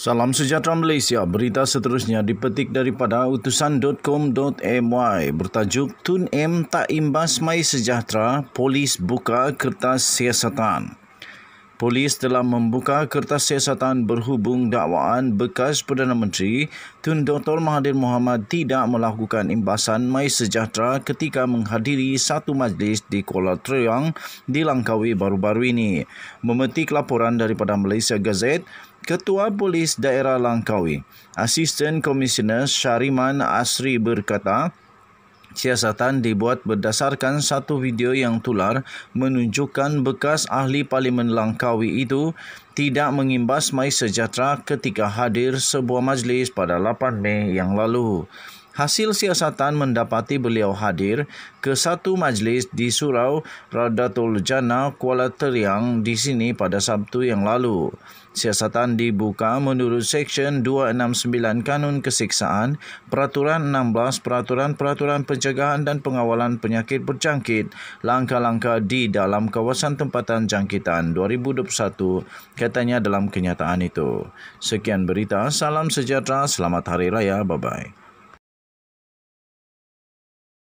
Salam sejahtera Malaysia. Berita seterusnya dipetik daripada utusan.com.my bertajuk Tun M tak imbas mai sejahtera, polis buka kertas siasatan polis telah membuka kertas siasatan berhubung dakwaan bekas Perdana Menteri Tun Dr. Mahathir Mohamad tidak melakukan imbasan Mai Sejahtera ketika menghadiri satu majlis di Kuala Treang di Langkawi baru-baru ini. Memetik laporan daripada Malaysia Gazette, Ketua Polis Daerah Langkawi, Asisten Komisioner Syariman Asri berkata, Siasatan dibuat berdasarkan satu video yang tular menunjukkan bekas ahli Parlimen Langkawi itu tidak mengimbas Mai Sejahtera ketika hadir sebuah majlis pada 8 Mei yang lalu. Hasil siasatan mendapati beliau hadir ke satu majlis di Surau Radatul Jana Kuala Teriang di sini pada Sabtu yang lalu. Siasatan dibuka menurut Seksyen 269 Kanun Kesiksaan, Peraturan 16 Peraturan-Peraturan Pencegahan dan Pengawalan Penyakit Berjangkit, Langkah-Langkah di dalam Kawasan Tempatan Jangkitan 2021, katanya dalam kenyataan itu. Sekian berita, salam sejahtera, selamat hari raya, bye-bye.